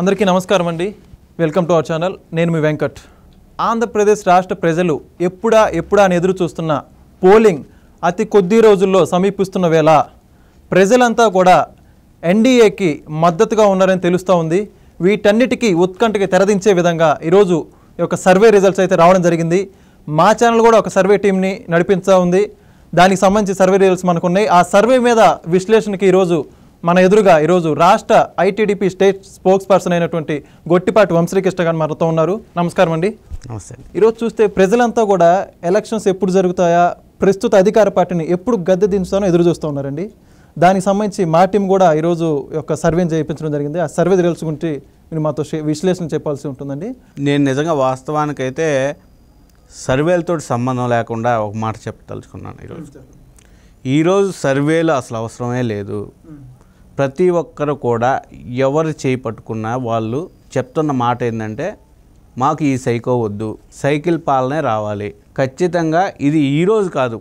అందరికీ నమస్కారం అండి వెల్కమ్ టు అవర్ ఛానల్ నేను మీ వెంకట్ ఆంధ్రప్రదేశ్ రాష్ట్ర ప్రజలు ఎప్పుడా ఎప్పుడా అని ఎదురు చూస్తున్న పోలింగ్ అతి కొద్ది రోజుల్లో సమీపిస్తున్న వేళ ప్రజలంతా కూడా ఎన్డీఏకి మద్దతుగా ఉన్నారని తెలుస్తూ ఉంది వీటన్నిటికీ ఉత్కంఠకి తెరదించే విధంగా ఈరోజు యొక్క సర్వే రిజల్ట్స్ అయితే రావడం జరిగింది మా ఛానల్ కూడా ఒక సర్వే టీంని నడిపించా ఉంది దానికి సంబంధించి సర్వే రిజల్ట్స్ మనకున్నాయి ఆ సర్వే మీద విశ్లేషణకి ఈరోజు మన ఎదురుగా ఈరోజు రాష్ట్ర ఐటీడీపీ స్టేట్ స్పోక్స్ పర్సన్ అయినటువంటి గొట్టిపాటి వంశ్రీకృష్ణ గారు మనతో ఉన్నారు నమస్కారం అండి నమస్తే ఈరోజు చూస్తే ప్రజలంతా కూడా ఎలక్షన్స్ ఎప్పుడు జరుగుతాయా ప్రస్తుత అధికార పార్టీని ఎప్పుడు గద్దె దించుతానో ఎదురు చూస్తూ ఉన్నారండి దానికి సంబంధించి మా టీం కూడా ఈరోజు యొక్క సర్వే చేయించడం జరిగింది ఆ సర్వే తెలుసుకుంటే మీరు మాతో విశ్లేషణ చెప్పాల్సి ఉంటుందండి నేను నిజంగా వాస్తవానికైతే సర్వేలతో సంబంధం లేకుండా ఒక మాట చెప్పదలుచుకున్నాను ఈరోజు ఈరోజు సర్వేలు అసలు అవసరమే లేదు ప్రతి ఒక్కరు కూడా ఎవరు చేయి పట్టుకున్నా వాళ్ళు చెప్తున్న మాట ఏంటంటే మాకు ఈ సైకో వద్దు సైకిల్ పాలనే రావాలి ఖచ్చితంగా ఇది ఈరోజు కాదు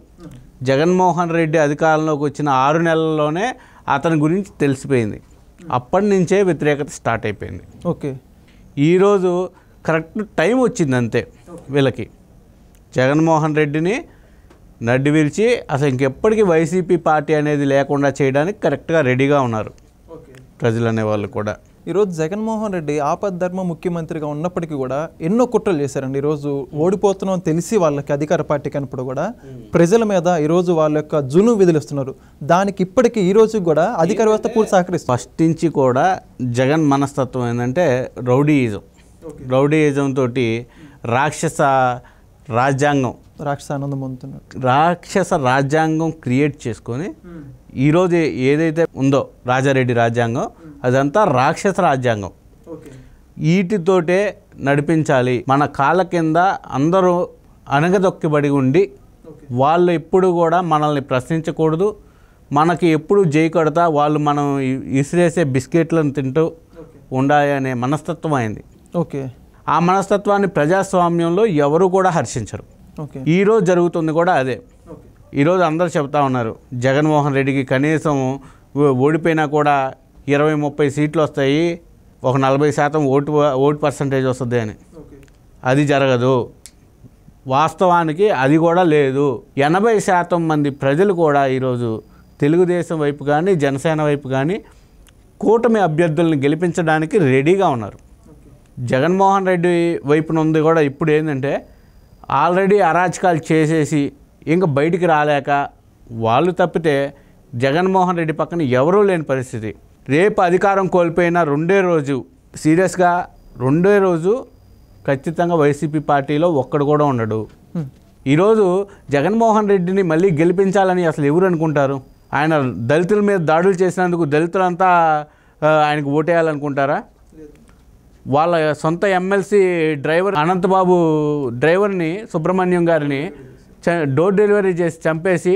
జగన్మోహన్ రెడ్డి అధికారంలోకి వచ్చిన ఆరు నెలల్లోనే అతని గురించి తెలిసిపోయింది అప్పటి నుంచే వ్యతిరేకత స్టార్ట్ అయిపోయింది ఓకే ఈరోజు కరెక్ట్ టైం వచ్చింది అంతే వీళ్ళకి జగన్మోహన్ రెడ్డిని నడ్డి విరిచి అసలు ఇంకెప్పటికీ వైసీపీ పార్టీ అనేది లేకుండా చేయడానికి కరెక్ట్గా రెడీగా ఉన్నారు ప్రజలు అనేవాళ్ళు కూడా ఈరోజు జగన్మోహన్ రెడ్డి ఆపద్ధర్మ ముఖ్యమంత్రిగా ఉన్నప్పటికీ కూడా ఎన్నో కుట్రలు చేశారండి ఈరోజు ఓడిపోతున్నాం తెలిసి వాళ్ళకి అధికార పార్టీ కనప్పుడు కూడా ప్రజల మీద ఈరోజు వాళ్ళ యొక్క జును విధులుస్తున్నారు దానికి ఇప్పటికీ ఈరోజు కూడా అధికార వ్యవస్థ పూర్తి సహకరిస్తుంది ఫస్ట్ నుంచి కూడా జగన్ మనస్తత్వం ఏంటంటే రౌడీయిజం రౌడీయిజం తోటి రాక్షస రాజ్యాంగం రాక్షస ఆనందం రాక్షస రాజ్యాంగం క్రియేట్ చేసుకొని hmm. ఈరోజు ఏదైతే ఉందో రాజారెడ్డి రాజ్యాంగం hmm. అదంతా రాక్షస రాజ్యాంగం వీటితోటే నడిపించాలి మన కాళ్ళ కింద అందరూ అణగదొక్కబడి ఉండి వాళ్ళు ఎప్పుడు కూడా మనల్ని ప్రశ్నించకూడదు మనకి ఎప్పుడు జై కొడతా వాళ్ళు మనం ఇసిరేసే బిస్కెట్లను తింటూ ఉండాలి అనే మనస్తత్వం అయింది ఓకే ఆ మనస్తత్వాన్ని ప్రజాస్వామ్యంలో ఎవరు కూడా హర్షించరు ఈరోజు జరుగుతుంది కూడా అదే ఈరోజు అందరూ చెప్తా ఉన్నారు జగన్మోహన్ రెడ్డికి కనీసం ఓడిపోయినా కూడా ఇరవై ముప్పై సీట్లు వస్తాయి ఒక నలభై శాతం ఓటు ఓటు పర్సంటేజ్ వస్తుంది అని అది జరగదు వాస్తవానికి అది కూడా లేదు ఎనభై శాతం మంది ప్రజలు కూడా ఈరోజు తెలుగుదేశం వైపు కానీ జనసేన వైపు కానీ కూటమి అభ్యర్థులను గెలిపించడానికి రెడీగా ఉన్నారు జగన్మోహన్ రెడ్డి వైపున ఉంది కూడా ఇప్పుడు ఏంటంటే ఆల్రెడీ అరాచకాలు చేసేసి ఇంకా బయటికి రాలేక వాళ్ళు తప్పితే జగన్మోహన్ రెడ్డి పక్కన ఎవరూ లేని పరిస్థితి రేపు అధికారం కోల్పోయిన రెండే రోజు సీరియస్గా రెండే రోజు ఖచ్చితంగా వైసీపీ పార్టీలో ఒక్కడు కూడా ఉండడు ఈరోజు జగన్మోహన్ రెడ్డిని మళ్ళీ గెలిపించాలని అసలు ఎవరు అనుకుంటారు ఆయన దళితుల మీద దాడులు చేసినందుకు దళితులంతా ఆయనకు ఓటేయాలనుకుంటారా వాళ్ళ సొంత ఎమ్మెల్సీ డ్రైవర్ అనంతబాబు డ్రైవర్ని సుబ్రహ్మణ్యం గారిని డోర్ డెలివరీ చేసి చంపేసి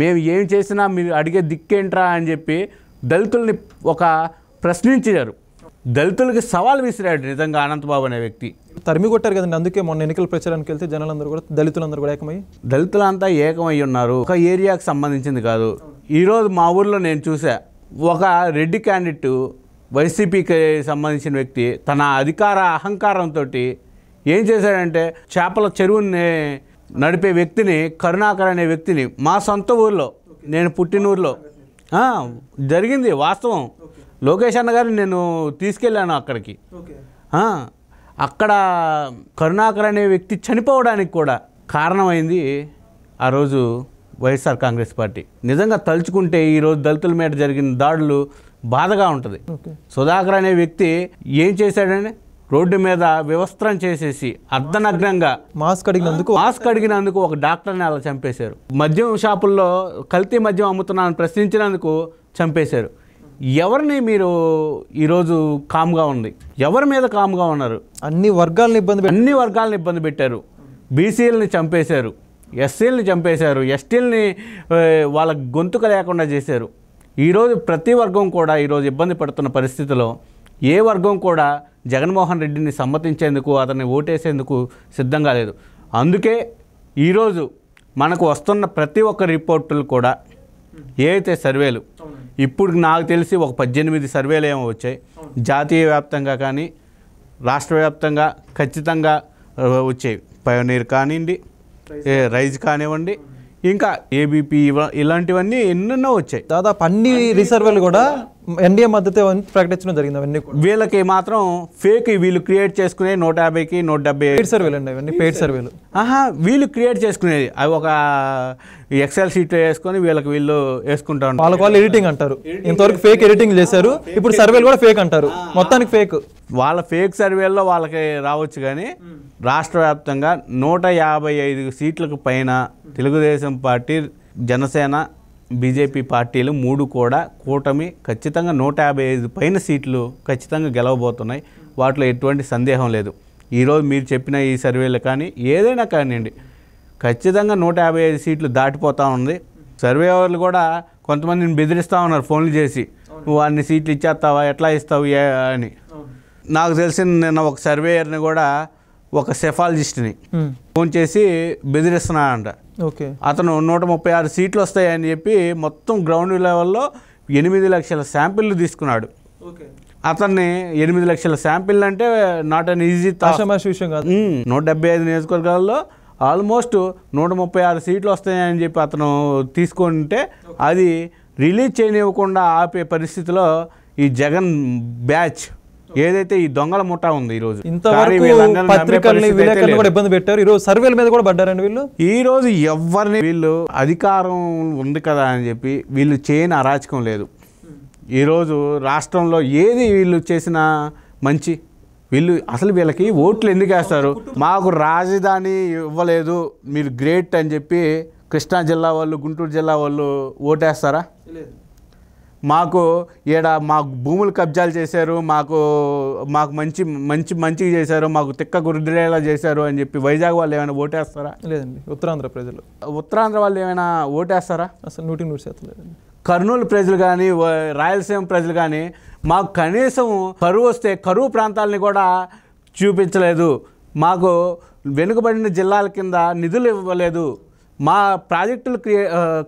మేము ఏం చేసినా మీరు అడిగే దిక్కేంట్రా అని చెప్పి దళితుల్ని ఒక ప్రశ్నించారు దళితులకి సవాల్ విసిరాడు నిజంగా అనంతబాబు అనే వ్యక్తి తరిమి కొట్టారు కదండి అందుకే మొన్న ఎన్నికల ప్రచారానికి వెళ్తే జనాలందరూ కూడా దళితులందరూ కూడా ఏకమై దళితులంతా ఏకమై ఉన్నారు ఒక ఏరియాకి సంబంధించింది కాదు ఈరోజు మా ఊర్లో నేను చూసా ఒక రెడ్డి క్యాండిడేట్ వైసీపీకి సంబంధించిన వ్యక్తి తన అధికార అహంకారంతో ఏం చేశాడంటే చేపల చెరువుని నడిపే వ్యక్తిని కరుణాకర్ అనే వ్యక్తిని మా సొంత ఊర్లో నేను పుట్టినూరులో జరిగింది వాస్తవం లోకేష్ అన్న గారిని నేను తీసుకెళ్ళాను అక్కడికి అక్కడ కరుణాకర్ అనే వ్యక్తి చనిపోవడానికి కూడా కారణమైంది ఆ రోజు వైఎస్ఆర్ కాంగ్రెస్ పార్టీ నిజంగా తలుచుకుంటే ఈరోజు దళితుల మీద జరిగిన దాడులు బాధగా ఉంటుంది సుధాకర్ అనే వ్యక్తి ఏం చేశాడని రోడ్డు మీద వివస్త్రం చేసేసి అర్ధనగ్నంగా మాస్క్ అడిగినందుకు మాస్క్ అడిగినందుకు ఒక డాక్టర్ని అలా చంపేశారు మద్యం షాపుల్లో కల్తీ మద్యం అమ్ముతున్నానని ప్రశ్నించినందుకు చంపేశారు ఎవరిని మీరు ఈరోజు కామ్గా ఉంది ఎవరి మీద కామ్గా ఉన్నారు అన్ని వర్గాలను ఇబ్బంది అన్ని వర్గాలను ఇబ్బంది పెట్టారు బీసీలని చంపేశారు ఎస్సీలని చంపేశారు ఎస్టీలని వాళ్ళ గొంతుక లేకుండా చేశారు ఈరోజు ప్రతి వర్గం కూడా ఈరోజు ఇబ్బంది పడుతున్న పరిస్థితిలో ఏ వర్గం కూడా జగన్మోహన్ రెడ్డిని సమ్మతించేందుకు అతన్ని ఓటేసేందుకు సిద్ధంగా లేదు అందుకే ఈరోజు మనకు వస్తున్న ప్రతి ఒక్క రిపోర్టులు కూడా ఏవైతే సర్వేలు ఇప్పుడు నాకు తెలిసి ఒక పద్దెనిమిది సర్వేలు ఏమో వచ్చాయి జాతీయ వ్యాప్తంగా కానీ రాష్ట్ర వ్యాప్తంగా ఖచ్చితంగా వచ్చేవి పయోనీర్ కానివ్వండి రైజ్ కానివ్వండి ఇంకా ఏబీపీ ఇలాంటివన్నీ ఎన్నెన్నో వచ్చాయి దాదాపు అన్ని రిజర్వర్లు కూడా ఎన్డీఏ మద్దతు ప్రకటించడం జరిగింది అవన్నీ వీళ్ళకి మాత్రం ఫేక్ వీళ్ళు క్రియేట్ చేసుకునే నూట యాభైకి నూట డెబ్బై పెయిడ్ సర్వేలు అండి అవన్నీ పేడ్ సర్వేలు ఆహా వీళ్ళు క్రియేట్ చేసుకునేది అవి ఒక ఎక్సెల్ షీట్ వేసుకొని వీళ్ళకి వీళ్ళు వేసుకుంటా ఉంటారు వాళ్ళకి వాళ్ళు ఎడిటింగ్ అంటారు ఇంతవరకు ఫేక్ ఎడిటింగ్ చేశారు ah, ఇప్పుడు సర్వేలు కూడా ఫేక్ అంటారు ah, మొత్తానికి ఫేక్ వాళ్ళ ఫేక్ సర్వేల్లో వాళ్ళకి రావచ్చు కానీ hmm. రాష్ట్ర వ్యాప్తంగా నూట యాభై ఐదు సీట్లకు పైన hmm. Telugu Desam party Janasena BJP పార్టీలు మూడు కూడా కూటమి ఖచ్చితంగా నూట యాభై ఐదు పైన సీట్లు ఖచ్చితంగా గెలవబోతున్నాయి వాటిలో ఎటువంటి సందేహం లేదు ఈరోజు మీరు చెప్పిన ఈ సర్వేలు కానీ ఏదైనా కానివ్వండి ఖచ్చితంగా నూట యాభై ఐదు సీట్లు దాటిపోతూ ఉంది సర్వేవర్లు కూడా కొంతమందిని బెదిరిస్తూ ఉన్నారు ఫోన్లు చేసి నువ్వు అన్ని సీట్లు ఇచ్చేస్తావా ఎట్లా ఇస్తావు అని నాకు తెలిసిన నిన్న ఒక సర్వేయర్ని కూడా ఒక సెఫాలజిస్ట్ని ఫోన్ చేసి బెదిరిస్తున్నా అంట ఓకే అతను నూట ముప్పై ఆరు సీట్లు వస్తాయని చెప్పి మొత్తం గ్రౌండ్ లెవెల్లో ఎనిమిది లక్షల శాంపిల్లు తీసుకున్నాడు అతన్ని ఎనిమిది లక్షల శాంపిల్ అంటే నాట్ అన్ ఈజీ తాషమాష విషయం కాదు నూట డెబ్బై ఐదు నియోజకవర్గాల్లో ఆల్మోస్ట్ నూట ముప్పై ఆరు సీట్లు వస్తాయని చెప్పి అతను తీసుకుంటే అది రిలీజ్ చేయనివ్వకుండా ఆపే పరిస్థితిలో ఈ జగన్ బ్యాచ్ ఏదైతే ఈ దొంగల ముఠా ఉంది ఈ రోజు కూడా ఇబ్బంది పెట్టారు ఈ రోజు సర్వేల మీద కూడా పడ్డారండి వీళ్ళు ఈ రోజు ఎవరిని వీళ్ళు అధికారం ఉంది కదా అని చెప్పి వీళ్ళు చేయని అరాచకం లేదు ఈరోజు రాష్ట్రంలో ఏది వీళ్ళు చేసిన మంచి వీళ్ళు అసలు వీళ్ళకి ఓట్లు ఎందుకు వేస్తారు మాకు రాజధాని ఇవ్వలేదు మీరు గ్రేట్ అని చెప్పి కృష్ణా జిల్లా వాళ్ళు గుంటూరు జిల్లా వాళ్ళు ఓటేస్తారా మాకు ఈడ మాకు భూములు కబ్జాలు చేశారు మాకు మాకు మంచి మంచి మంచిగా చేశారు మాకు తిక్క గురిడేలా చేశారు అని చెప్పి వైజాగ్ వాళ్ళు ఏమైనా ఓటేస్తారా లేదండి ఉత్తరాంధ్ర ప్రజలు ఉత్తరాంధ్ర వాళ్ళు ఏమైనా ఓటేస్తారా అసలు నూటికి నూరు శాతం లేదండి కర్నూలు ప్రజలు కానీ రాయలసీమ ప్రజలు కానీ మాకు కనీసం కరువు వస్తే కరువు ప్రాంతాలని కూడా చూపించలేదు మాకు వెనుకబడిన జిల్లాల కింద నిధులు ఇవ్వలేదు మా ప్రాజెక్టులు క్రియే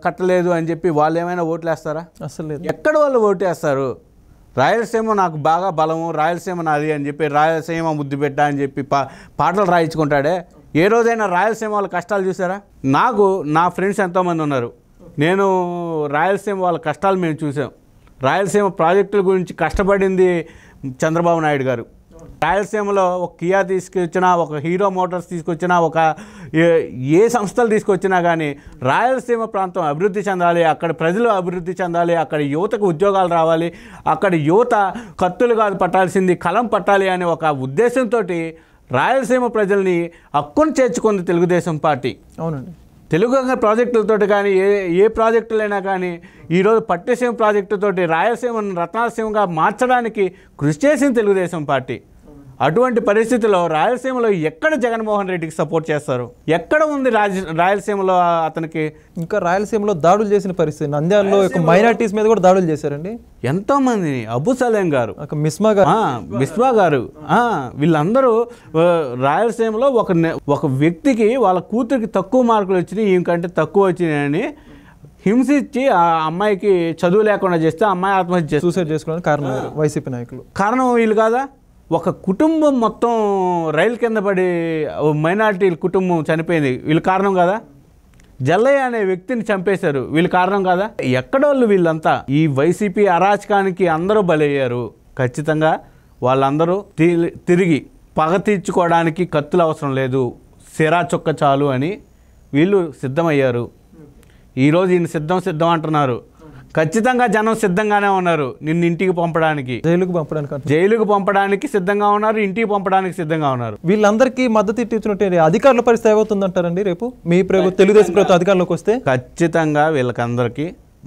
కట్టలేదు అని చెప్పి వాళ్ళు ఏమైనా ఓట్లు వేస్తారా అసలు లేదు ఎక్కడ వాళ్ళు ఓటు వేస్తారు రాయలసీమ నాకు బాగా బలము రాయలసీమ నాది అని చెప్పి రాయలసీమ ముద్దు పెట్ట అని చెప్పి పా పాటలు రాయించుకుంటాడే ఏ రోజైనా రాయలసీమ వాళ్ళ కష్టాలు చూసారా నాకు నా ఫ్రెండ్స్ ఎంతోమంది ఉన్నారు నేను రాయలసీమ వాళ్ళ కష్టాలు మేము చూసాం రాయలసీమ ప్రాజెక్టుల గురించి కష్టపడింది చంద్రబాబు నాయుడు గారు రాయలసీమలో ఒక కియా తీసుకొచ్చినా ఒక హీరో మోటార్స్ తీసుకొచ్చినా ఒక ఏ సంస్థలు తీసుకొచ్చినా కానీ రాయలసీమ ప్రాంతం అభివృద్ధి చెందాలి అక్కడ ప్రజలు అభివృద్ధి చెందాలి అక్కడ యువతకు ఉద్యోగాలు రావాలి అక్కడ యువత కత్తులు కాదు పట్టాల్సింది కలం పట్టాలి అనే ఒక ఉద్దేశంతో రాయలసీమ ప్రజల్ని హక్కును చేర్చుకుంది తెలుగుదేశం పార్టీ అవునండి తెలుగు ప్రాజెక్టులతో కానీ ఏ ఏ ప్రాజెక్టులైనా కానీ ఈరోజు పట్టిసీమ ప్రాజెక్టుతోటి రాయలసీమను రత్నాలసీమగా మార్చడానికి కృషి చేసింది తెలుగుదేశం పార్టీ అటువంటి పరిస్థితిలో రాయలసీమలో ఎక్కడ జగన్మోహన్ రెడ్డికి సపోర్ట్ చేస్తారు ఎక్కడ ఉంది రాయలసీమలో అతనికి ఇంకా రాయలసీమలో దాడులు చేసిన పరిస్థితి నంద్యాలలో ఒక మైనార్టీస్ మీద కూడా దాడులు చేశారండి ఎంతో మంది అబు సలేం గారు మిస్మా గారు మిస్మా గారు వీళ్ళందరూ రాయలసీమలో ఒక ఒక వ్యక్తికి వాళ్ళ కూతురికి తక్కువ మార్కులు వచ్చినాయి ఇంకంటే తక్కువ వచ్చినాయని హింసించి ఆ అమ్మాయికి చదువు లేకుండా చేస్తే అమ్మాయి ఆత్మహత్య సూసైడ్ చేసుకోవడానికి కారణం వైసీపీ నాయకులు కారణం వీళ్ళు కాదా ఒక కుటుంబం మొత్తం రైలు కింద పడి మైనార్టీ కుటుంబం చనిపోయింది వీళ్ళు కారణం కదా జల్లయ్య అనే వ్యక్తిని చంపేశారు వీళ్ళు కారణం కదా ఎక్కడోళ్ళు వీళ్ళంతా ఈ వైసీపీ అరాచకానికి అందరూ బలయ్యారు ఖచ్చితంగా వాళ్ళందరూ తిరిగి పగ తీర్చుకోవడానికి కత్తులు అవసరం లేదు సిరా చుక్క చాలు అని వీళ్ళు సిద్ధమయ్యారు ఈరోజు ఈయన సిద్ధం సిద్ధం అంటున్నారు ఖచ్చితంగా జనం సిద్ధంగానే ఉన్నారు నిన్ను ఇంటికి పంపడానికి జైలుకు పంపడానికి జైలుకు పంపడానికి సిద్ధంగా ఉన్నారు ఇంటికి పంపడానికి సిద్ధంగా ఉన్నారు వీళ్ళందరికీ మద్దతు ఇచ్చినట్టు అధికారుల పరిస్థితి ఏమవుతుందంటారండి రేపు మీ ప్రభుత్వం తెలుగుదేశం ప్రభుత్వం అధికారంలోకి వస్తే ఖచ్చితంగా వీళ్ళకందరికీ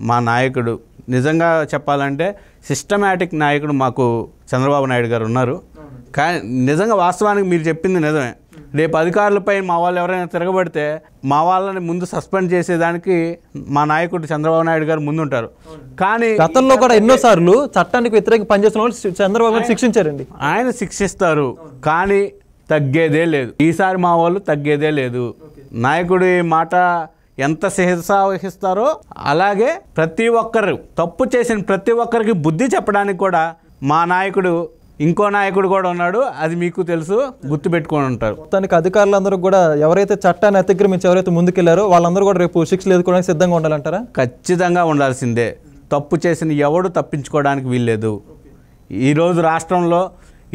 మా నాయకుడు నిజంగా చెప్పాలంటే సిస్టమేటిక్ నాయకుడు మాకు చంద్రబాబు నాయుడు గారు ఉన్నారు కానీ నిజంగా వాస్తవానికి మీరు చెప్పింది నిజమే రేపు అధికారులపై మా వాళ్ళు ఎవరైనా తిరగబడితే మా వాళ్ళని ముందు సస్పెండ్ చేసేదానికి మా నాయకుడు చంద్రబాబు నాయుడు గారు ముందుంటారు కానీ గతంలో కూడా ఎన్నోసార్లు చట్టానికి వ్యతిరేక పనిచేస్తున్న వాళ్ళు చంద్రబాబు గారు శిక్షించారండి ఆయన శిక్షిస్తారు కానీ తగ్గేదే లేదు ఈసారి మా వాళ్ళు తగ్గేదే లేదు నాయకుడి మాట ఎంత శిహిస్తారో అలాగే ప్రతి ఒక్కరు తప్పు చేసిన ప్రతి ఒక్కరికి బుద్ధి చెప్పడానికి కూడా మా నాయకుడు ఇంకో నాయకుడు కూడా ఉన్నాడు అది మీకు తెలుసు గుర్తుపెట్టుకొని ఉంటారు మొత్తానికి అధికారులందరూ కూడా ఎవరైతే చట్టాన్ని అతిక్రమించి ఎవరైతే ముందుకెళ్లారో వాళ్ళందరూ కూడా రేపు శిక్షలు ఎదుర్కోవడానికి సిద్ధంగా ఉండాలంటారా ఖచ్చితంగా ఉండాల్సిందే తప్పు చేసిన ఎవడు తప్పించుకోవడానికి వీల్లేదు ఈరోజు రాష్ట్రంలో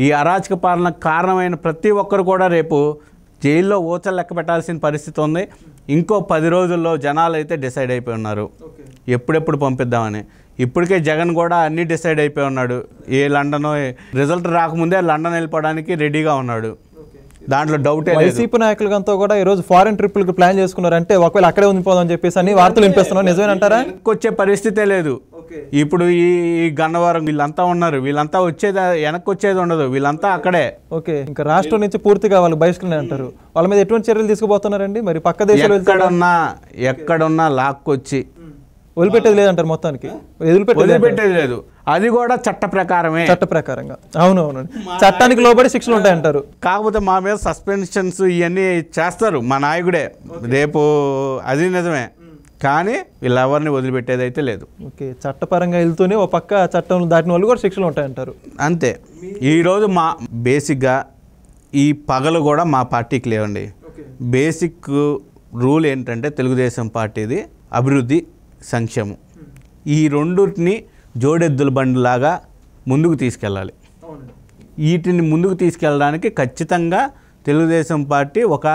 ఈ అరాచక పాలన కారణమైన ప్రతి ఒక్కరు కూడా రేపు జైల్లో ఓచలు లెక్క పెట్టాల్సిన పరిస్థితి ఉంది ఇంకో పది రోజుల్లో జనాలు అయితే డిసైడ్ అయిపోయి ఉన్నారు ఎప్పుడెప్పుడు పంపిద్దామని ఇప్పటికే జగన్ కూడా అన్నీ డిసైడ్ అయిపోయి ఉన్నాడు ఏ లండన్ రిజల్ట్ రాకముందే లండన్ వెళ్ళిపోవడానికి రెడీగా ఉన్నాడు దాంట్లో డౌట్ వైసీపీ నాయకులంతా కూడా ఈ రోజు ఫారెన్ ట్రిప్లకు ప్లాన్ చేసుకున్నారంటే ఒకవేళ అక్కడే ఉండిపోదాం చెప్పేసి అని వార్తలు వినిపిస్తున్నాం నిజమేనంటారా వచ్చే పరిస్థితే లేదు ఇప్పుడు ఈ గన్నవరం వీళ్ళంతా ఉన్నారు వీళ్ళంతా వచ్చేది వెనక్కి వచ్చేది ఉండదు వీళ్ళంతా అక్కడే ఓకే ఇంకా రాష్ట్రం నుంచి పూర్తిగా వాళ్ళు బహిష్కరణ అంటారు వాళ్ళ మీద ఎటువంటి చర్యలు తీసుకుపోతున్నారండి మరి పక్క దేశాలు ఎక్కడున్నా ఎక్కడున్నా లాక్కొచ్చి వదిలిపెట్టేది లేదంటారు మొత్తానికి వదిలిపెట్టేది లేదు అది కూడా చట్ట ప్రకారమే చట్ట ప్రకారంగా అవును అవును చట్టానికి లోబడి శిక్షలు ఉంటాయంటారు కాకపోతే మా మీద సస్పెన్షన్స్ ఇవన్నీ చేస్తారు మా నాయకుడే రేపు అది నిజమే కానీ ఎవరిని వదిలిపెట్టేది అయితే లేదు ఓకే చట్టపరంగా వెళ్తూనే ఒక పక్క చట్టం దాటిన వాళ్ళు కూడా శిక్షలు ఉంటాయంటారు అంతే ఈరోజు మా బేసిక్గా ఈ పగలు కూడా మా పార్టీకి లేవండి బేసిక్ రూల్ ఏంటంటే తెలుగుదేశం పార్టీది అభివృద్ధి సంక్షేమం hmm. ఈ రెండుని జోడెద్దుల బండిలాగా ముందుకు తీసుకెళ్ళాలి వీటిని ముందుకు తీసుకెళ్ళడానికి ఖచ్చితంగా తెలుగుదేశం పార్టీ ఒక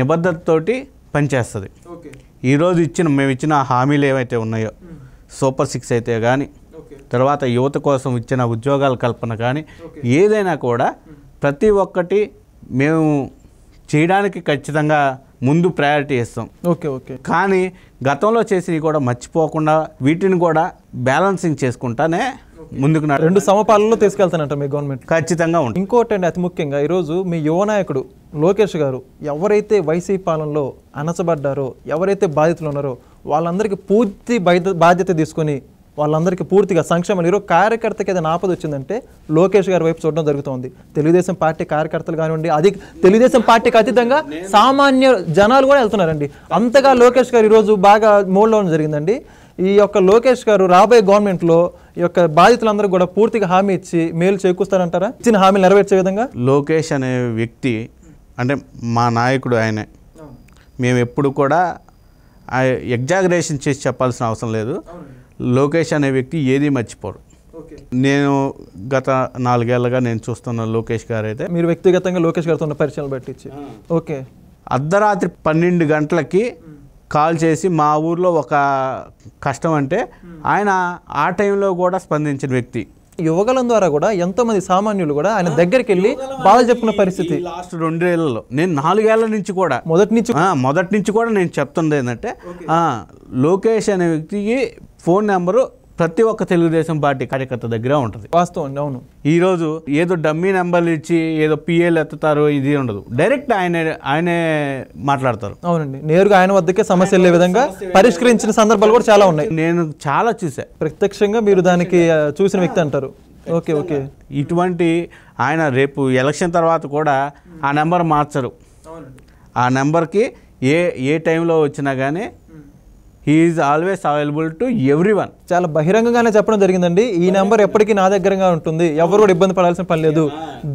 నిబద్ధతతోటి పనిచేస్తుంది ఈరోజు ఇచ్చిన మేము ఇచ్చిన హామీలు ఏవైతే ఉన్నాయో hmm. సూపర్ సిక్స్ అయితే కానీ తర్వాత యువత కోసం ఇచ్చిన ఉద్యోగాల కల్పన కానీ ఏదైనా కూడా hmm. ప్రతి ఒక్కటి మేము చేయడానికి ఖచ్చితంగా ముందు ప్రయారిటీ ఇస్తాం ఓకే ఓకే కానీ గతంలో చేసినవి కూడా మర్చిపోకుండా వీటిని కూడా బ్యాలెన్సింగ్ చేసుకుంటానే ముందుకు రెండు సమపాలలో తీసుకెళ్తానంట మీ గవర్నమెంట్ ఖచ్చితంగా ఉంటుంది ఇంకోటి అండి అతి ముఖ్యంగా ఈరోజు మీ యువనాయకుడు లోకేష్ గారు ఎవరైతే వైసీపీ పాలనలో అనసబడ్డారో ఎవరైతే బాధితులు ఉన్నారో వాళ్ళందరికీ పూర్తి బాధ్యత తీసుకొని వాళ్ళందరికీ పూర్తిగా సంక్షేమం ఈరోజు కార్యకర్తకి ఏదైనా ఆపద వచ్చిందంటే లోకేష్ గారి వైపు చూడడం జరుగుతుంది తెలుగుదేశం పార్టీ కార్యకర్తలు కానివ్వండి అది తెలుగుదేశం పార్టీకి అతీతంగా సామాన్య జనాలు కూడా వెళ్తున్నారండి అంతగా లోకేష్ గారు ఈరోజు బాగా మోడ్లో జరిగిందండి ఈ యొక్క లోకేష్ గారు రాబోయే గవర్నమెంట్లో ఈ యొక్క బాధితులందరూ కూడా పూర్తిగా హామీ ఇచ్చి మేలు చేకూరుస్తారంటారా ఇచ్చిన హామీలు నెరవేర్చే విధంగా లోకేష్ అనే వ్యక్తి అంటే మా నాయకుడు ఆయనే మేము ఎప్పుడు కూడా ఎగ్జాగరేషన్ చేసి చెప్పాల్సిన అవసరం లేదు లోకేష్ అనే వ్యక్తి ఏది మర్చిపోరు నేను గత నాలుగేళ్లుగా నేను చూస్తున్న లోకేష్ గారు అయితే మీరు వ్యక్తిగతంగా లోకేష్ గారితో ఉన్న పరిచయాలు పెట్టించి ఓకే అర్ధరాత్రి పన్నెండు గంటలకి కాల్ చేసి మా ఊర్లో ఒక కష్టం అంటే ఆయన ఆ టైంలో కూడా స్పందించిన వ్యక్తి యువకులం ద్వారా కూడా ఎంతోమంది సామాన్యులు కూడా ఆయన దగ్గరికి వెళ్ళి బాధ చెప్పుకున్న పరిస్థితి లాస్ట్ రెండేళ్లలో నేను నాలుగేళ్ల నుంచి కూడా మొదటి నుంచి మొదటి నుంచి కూడా నేను చెప్తుంది ఏంటంటే లోకేష్ అనే వ్యక్తికి ఫోన్ నెంబరు ప్రతి ఒక్క తెలుగుదేశం పార్టీ కార్యకర్త దగ్గర ఉంటుంది వాస్తవం అవును ఈరోజు ఏదో డమ్మీ నెంబర్లు ఇచ్చి ఏదో పిఎల్ ఎత్తుతారు ఇది ఉండదు డైరెక్ట్ ఆయన ఆయనే మాట్లాడతారు అవునండి నేరుగా ఆయన వద్దకే సమస్యలు ఏ విధంగా పరిష్కరించిన సందర్భాలు కూడా చాలా ఉన్నాయి నేను చాలా చూసా ప్రత్యక్షంగా మీరు దానికి చూసిన వ్యక్తి అంటారు ఓకే ఓకే ఇటువంటి ఆయన రేపు ఎలక్షన్ తర్వాత కూడా ఆ నెంబర్ మార్చరు ఆ నెంబర్కి ఏ ఏ టైంలో వచ్చినా కానీ is always available to every one చాలా బహిరంగంగానే చెప్పడం జరిగిందండి ఈ నెంబర్ ఎప్పటికీ నా దగ్గరగా ఉంటుంది ఎవరు కూడా ఇబ్బంది పడాల్సిన పని లేదు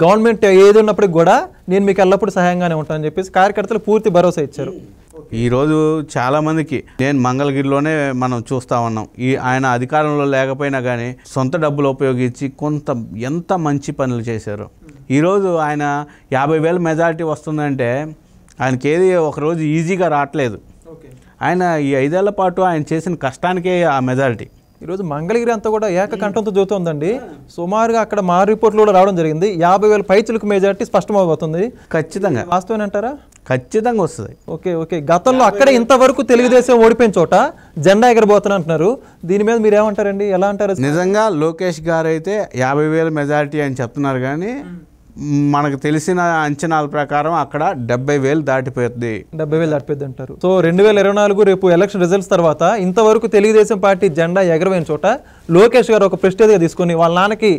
గవర్నమెంట్ ఏది ఉన్నప్పటికి కూడా నేను మీకు ఎల్లప్పుడూ సహాయంగానే ఉంటానని చెప్పేసి కార్యకర్తలు పూర్తి భరోసా ఇచ్చారు ఈరోజు చాలామందికి నేను మంగళగిరిలోనే మనం చూస్తూ ఉన్నాం ఈ ఆయన అధికారంలో లేకపోయినా కానీ సొంత డబ్బులు ఉపయోగించి కొంత ఎంత మంచి పనులు చేశారు ఈరోజు ఆయన యాభై వేల మెజారిటీ వస్తుందంటే ఆయనకి ఏది ఒకరోజు ఈజీగా రావట్లేదు ఆయన ఈ ఐదేళ్ల పాటు ఆయన చేసిన కష్టానికే ఆ మెజారిటీ ఈరోజు మంగళగిరి అంతా కూడా ఏకకంఠంతో చూతుందండి సుమారుగా అక్కడ మా రిపోర్ట్లు కూడా రావడం జరిగింది యాభై వేల పైచులకు మెజార్టీ స్పష్టమైపోతుంది ఖచ్చితంగా వాస్తవం అంటారా ఖచ్చితంగా వస్తుంది ఓకే ఓకే గతంలో అక్కడ ఇంతవరకు తెలుగుదేశం ఓడిపోయిన చోట జెండా ఎగరబోతున్నా అంటున్నారు దీని మీద మీరు ఏమంటారండి ఎలా అంటారు నిజంగా లోకేష్ గారు అయితే యాభై వేల మెజారిటీ అని చెప్తున్నారు కానీ మనకు తెలిసిన అంచనాల ప్రకారం అక్కడ డెబ్బై వేలు దాటిపోతుంది డెబ్బై వేలు దాటిపోద్ది అంటారు సో రెండు వేల ఇరవై నాలుగు రేపు ఎలక్షన్ రిజల్ట్స్ తర్వాత ఇంతవరకు తెలుగుదేశం పార్టీ జెండా ఎగరవైన చోట లోకేష్ గారు ఒక ప్రెస్టేజ్గా తీసుకుని వాళ్ళ నాన్నకి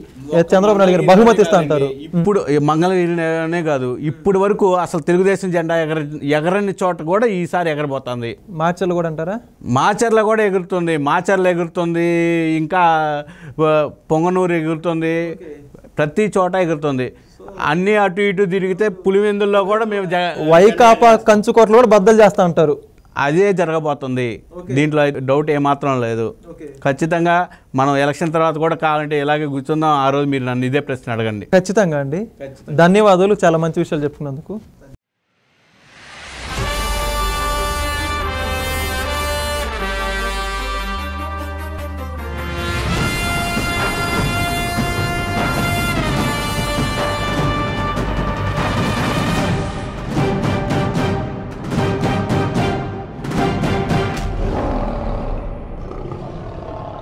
చంద్రబాబు నాయుడు గారు బహుమతి ఇస్తా అంటారు ఇప్పుడు మంగళగిరినే కాదు ఇప్పుడు వరకు అసలు తెలుగుదేశం జెండా ఎగర ఎగరని చోట కూడా ఈసారి ఎగరబోతుంది మాచర్లు కూడా అంటారా మాచర్ల కూడా ఎగురుతుంది మాచర్లు ఎగురుతుంది ఇంకా పొంగనూరు ఎగురుతుంది ప్రతి చోట ఎగురుతుంది అన్ని అటు ఇటు తిరిగితే పులివెందుల్లో కూడా మేము వైకాపా కంచుకోట్లు కూడా బద్దలు చేస్తూ ఉంటారు అదే జరగబోతుంది దీంట్లో డౌట్ ఏమాత్రం లేదు ఖచ్చితంగా మనం ఎలక్షన్ తర్వాత కూడా కావాలంటే ఇలాగే కూర్చుందాం ఆ రోజు మీరు నన్ను ఇదే ప్రశ్న అడగండి ఖచ్చితంగా అండి ధన్యవాదాలు చాలా మంచి విషయాలు చెప్పుకున్నందుకు